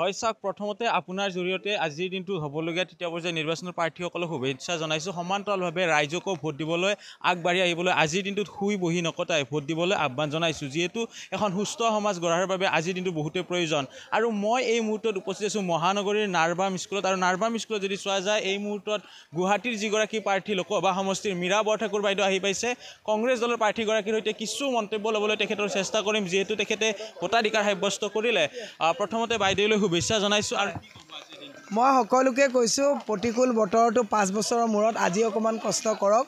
হয় চাওক প্ৰথমতে আপোনাৰ জৰিয়তে আজিৰ দিনটো হ'বলগীয়া তৃতীয় পৰ্যায়ৰ নিৰ্বাচনৰ প্ৰাৰ্থীসকলক শুভেচ্ছা জনাইছোঁ সমান্তৰালভাৱে ৰাইজকো ভোট দিবলৈ আগবাঢ়ি আহিবলৈ আজিৰ দিনটোত শুই বহি নকটাই ভোট দিবলৈ আহ্বান জনাইছোঁ যিহেতু এখন সুস্থ সমাজ গঢ়াৰ বাবে আজিৰ দিনটো বহুতেই প্ৰয়োজন আৰু মই এই মুহূৰ্তত উপস্থিত আছোঁ মহানগৰীৰ নাৰ্বাম স্কুলত আৰু নাৰ্বাম স্কুলত যদি চোৱা যায় এই মুহূৰ্তত গুৱাহাটীৰ যিগৰাকী প্ৰাৰ্থী লোকসভা সমষ্টিৰ মীৰা বৰঠাকুৰ বাইদেউ আহি পাইছে কংগ্ৰেছ দলৰ প্ৰাৰ্থীগৰাকীৰ সৈতে কিছু মন্তব্য ল'বলৈ তেখেতৰ চেষ্টা কৰিম যিহেতু তেখেতে ভোটাধিকাৰ সাব্যস্ত কৰিলে প্ৰথমতে বাইদেউলৈ শুভেচ্ছা জনাইছোঁ আৰু মই সকলোকে কৈছোঁ প্ৰতিকূল বতৰটো পাঁচ বছৰৰ মূৰত আজি অকণমান কষ্ট কৰক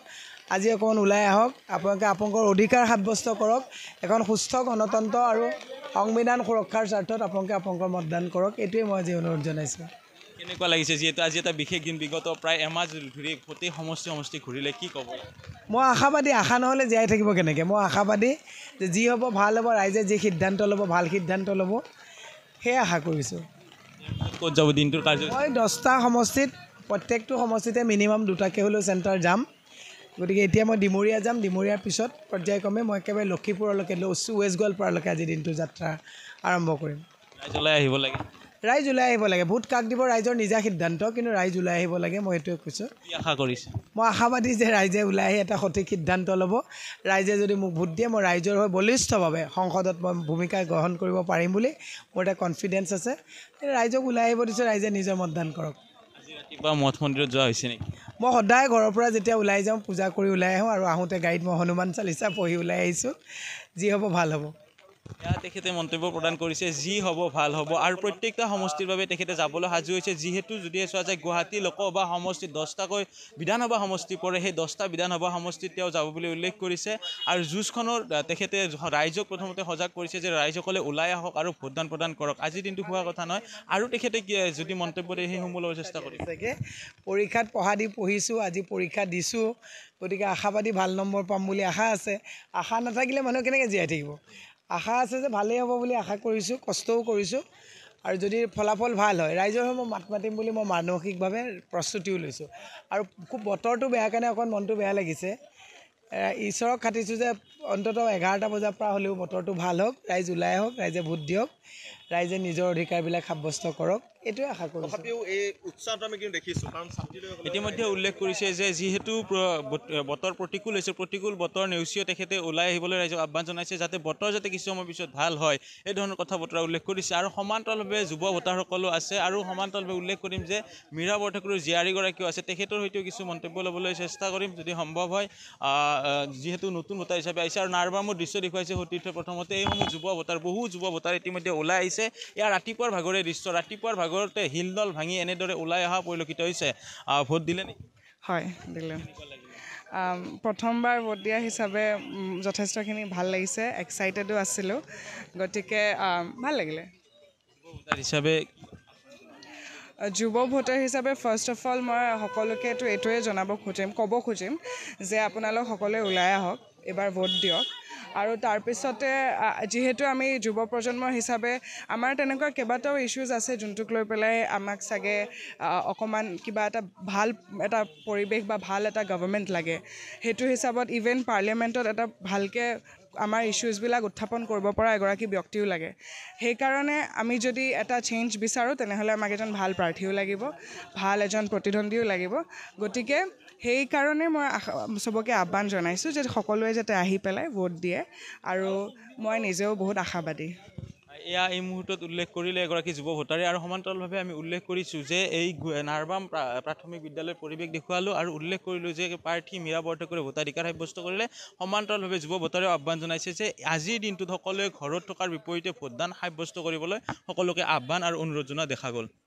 আজি অকণমান ওলাই আহক আপোনালোকে আপোনালোকৰ অধিকাৰ সাব্যস্ত কৰক এখন সুস্থ গণতন্ত্ৰ আৰু সংবিধান সুৰক্ষাৰ স্বাৰ্থত আপোনালোকে আপোনালোকৰ মতদান কৰক এইটোৱেই মই আজি অনুৰোধ জনাইছোঁ কেনেকুৱা লাগিছে যিহেতু আজি এটা বিশেষ দিন বিগত প্ৰায় এমাহ ধৰি গোটেই সমষ্টি সমষ্টি ঘূৰিলে কি ক'ব মই আশাবাদী আশা নহ'লে জীয়াই থাকিব কেনেকৈ মই আশাবাদী যে যি হ'ব ভাল হ'ব ৰাইজে যি সিদ্ধান্ত ল'ব ভাল সিদ্ধান্ত ল'ব সেয়ে আশা কৰিছোঁ ক'ত যাব দিনটো কাৰ্য মই দহটা সমষ্টিত প্ৰত্যেকটো সমষ্টিতে মিনিমাম দুটাকৈ হ'লেও চেণ্টাৰ যাম গতিকে এতিয়া মই ডিমৰীয়া যাম ডিমৰীয়াৰ পিছত পৰ্যায়ক্ৰমে মই একেবাৰে লক্ষীপুৰলৈকে ৱেষ্ট গোৱালপাৰালৈকে আজি দিনটো যাত্ৰা আৰম্ভ কৰিম ৰাইজলৈ আহিব লাগে ৰাইজ ওলাই আহিব লাগে ভোট কাক দিব ৰাইজৰ নিজা সিদ্ধান্ত কিন্তু ৰাইজ ওলাই আহিব লাগে মই সেইটোৱে কৈছোঁ আশা কৰিছোঁ মই আশাবাদী যে ৰাইজে ওলাই আহি এটা সঠিক সিদ্ধান্ত ল'ব ৰাইজে যদি মোক ভোট দিয়ে মই ৰাইজৰ হৈ বলিষ্ঠভাৱে সংসদত মই ভূমিকা গ্ৰহণ কৰিব পাৰিম বুলি মোৰ এটা কনফিডেঞ্চ আছে ৰাইজক ওলাই আহিব দিছোঁ ৰাইজে নিজৰ মতদান কৰক ৰাতিপুৱা মঠ মন্দিৰত যোৱা হৈছে নেকি মই সদায় ঘৰৰ পৰা যেতিয়া ওলাই যাওঁ পূজা কৰি ওলাই আহোঁ আৰু আহোঁতে গাড়ীত মই হনুমান চালিচা পঢ়ি ওলাই আহিছোঁ যি হ'ব ভাল হ'ব ইয়াত তেখেতে মন্তব্য প্ৰদান কৰিছে যি হব ভাল হব আৰু প্ৰত্যেকটা সমষ্টিৰ বাবে তেখেতে যাবলৈ সাজু হৈছে যিহেতু যদি চোৱা যায় গুৱাহাটী লোকসভা সমষ্টি দহটাকৈ বিধানসভা সমষ্টি পৰে সেই দহটা বিধানসভা সমষ্টিত তেওঁ যাব বুলি উল্লেখ কৰিছে আৰু যুঁজখনৰ তেখেতে ৰাইজক প্ৰথমতে সজাগ কৰিছে যে ৰাইজসকলে ওলাই আহক আৰু ভোটদান প্ৰদান কৰক আজিৰ দিনটো হোৱা কথা নহয় আৰু তেখেতে যদি মন্তব্য দিয়ে সেইসমূহ ল'বলৈ চেষ্টা কৰিছে গতিকে পৰীক্ষাত পঢ়া দি পঢ়িছোঁ আজি পৰীক্ষা দিছোঁ গতিকে আশাবাদী ভাল নম্বৰ পাম বুলি আশা আছে আশা নাথাকিলে মানুহ কেনেকৈ জীয়াই থাকিব আশা আছে যে ভালেই হ'ব বুলি আশা কৰিছোঁ কষ্টও কৰিছোঁ আৰু যদি ফলাফল ভাল হয় ৰাইজৰ হৈ মই মাত মাতিম বুলি মই মানসিকভাৱে প্ৰস্তুতিও লৈছোঁ আৰু খুব বতৰটো বেয়া কাৰণে অকণ মনটো বেয়া লাগিছে ঈশ্বৰক খাটিছোঁ যে অন্ততঃ এঘাৰটা বজাৰ পৰা হ'লেও বতৰটো ভাল হওক ৰাইজ ওলাই আহক ৰাইজে ভোট দিয়ক ৰাইজে নিজৰ অধিকাৰবিলাক সাব্যস্ত কৰক এইটোৱে আশা কৰোঁ তথাপিও এই উৎসাহটো আমি কিন্তু দেখিছোঁ কাৰণ ছাত্ৰীলৈ ইতিমধ্যে উল্লেখ কৰিছে যে যিহেতু বতৰ প্ৰতিকূল হৈছে প্ৰতিকূল বতৰ নেওচিও তেখেতে ওলাই আহিবলৈ ৰাইজক আহ্বান জনাইছে যাতে বতৰ যাতে কিছু সময়ৰ পিছত ভাল হয় এই ধৰণৰ কথা বতৰা উল্লেখ কৰিছে আৰু সমান্তৰালভাৱে যুৱ ভোটাৰসকলো আছে আৰু সমান্তৰালভাৱে উল্লেখ কৰিম যে মীৰা বৰঠাকুৰৰ জীয়াৰীগৰাকীও আছে তেখেতৰ সৈতেও কিছু মন্তব্য ল'বলৈ চেষ্টা কৰিম যদি সম্ভৱ হয় যিহেতু নতুন ভোটাৰ হিচাপে আহিছে আৰু নাৰ্বামো দৃশ্য দেখুৱাইছে সতীৰ্থ প্ৰথমতে এইসমূহ যুৱ ভোটাৰ বহু যুৱ ভোটাৰ ইতিমধ্যে ওলাই আহিছে আহিছে এয়া ৰাতিপুৱাৰ ভাগৰে দৃশ্য ৰাতিপুৱাৰ ভাগতে শিলদল ভাঙি এনেদৰে ওলাই অহা পৰিলক্ষিত হৈছে ভোট দিলে নেকি হয় দিলে প্ৰথমবাৰ ভোট দিয়া হিচাপে যথেষ্টখিনি ভাল লাগিছে এক্সাইটেডো আছিলোঁ গতিকে ভাল লাগিলে হিচাপে যুৱ ভোটাৰ হিচাপে ফাৰ্ষ্ট অফ অল মই সকলোকেতো এইটোৱে জনাব খুজিম ক'ব খুজিম যে আপোনালোক সকলোৱে ওলাই আহক এবাৰ ভোট দিয়ক আৰু তাৰপিছতে যিহেতু আমি যুৱ প্ৰজন্ম হিচাপে আমাৰ তেনেকুৱা কেইবাটাও ইছ্যুজ আছে যোনটোক লৈ পেলাই আমাক চাগে অকণমান কিবা এটা ভাল এটা পৰিৱেশ বা ভাল এটা গভৰ্ণমেণ্ট লাগে সেইটো হিচাপত ইভেন পাৰ্লিয়ামেণ্টত এটা ভালকৈ আমাৰ ইছ্যুজবিলাক উত্থাপন কৰিব পৰা এগৰাকী ব্যক্তিও লাগে সেইকাৰণে আমি যদি এটা চেঞ্জ বিচাৰোঁ তেনেহ'লে আমাক এজন ভাল প্ৰাৰ্থীও লাগিব ভাল এজন প্ৰতিদ্বন্দ্বীও লাগিব গতিকে সেইকাৰণে মই চবকে আহ্বান জনাইছোঁ যে সকলোৱে যাতে আহি পেলাই ভোট দিয়ে আৰু মই নিজেও বহুত আশাবাদী এয়া এই মুহূৰ্তত উল্লেখ কৰিলে এগৰাকী যুৱ ভোটাৰে আৰু সমান্তৰালভাৱে আমি উল্লেখ কৰিছোঁ যে এই নাৰবাম প্ৰাথমিক বিদ্যালয়ৰ পৰিৱেশ দেখুৱালোঁ আৰু উল্লেখ কৰিলোঁ যে প্ৰাৰ্থী মীৰা বৰঠাকুৰে ভোটাধিকাৰ সাব্যস্ত কৰিলে সমান্তৰালভাৱে যুৱ ভোটাৰেও আহ্বান জনাইছে যে আজিৰ দিনটোত সকলোৱে ঘৰত থকাৰ বিপৰীতে ভোটদান সাব্যস্ত কৰিবলৈ সকলোকে আহ্বান আৰু অনুৰোধ জনোৱা দেখা গ'ল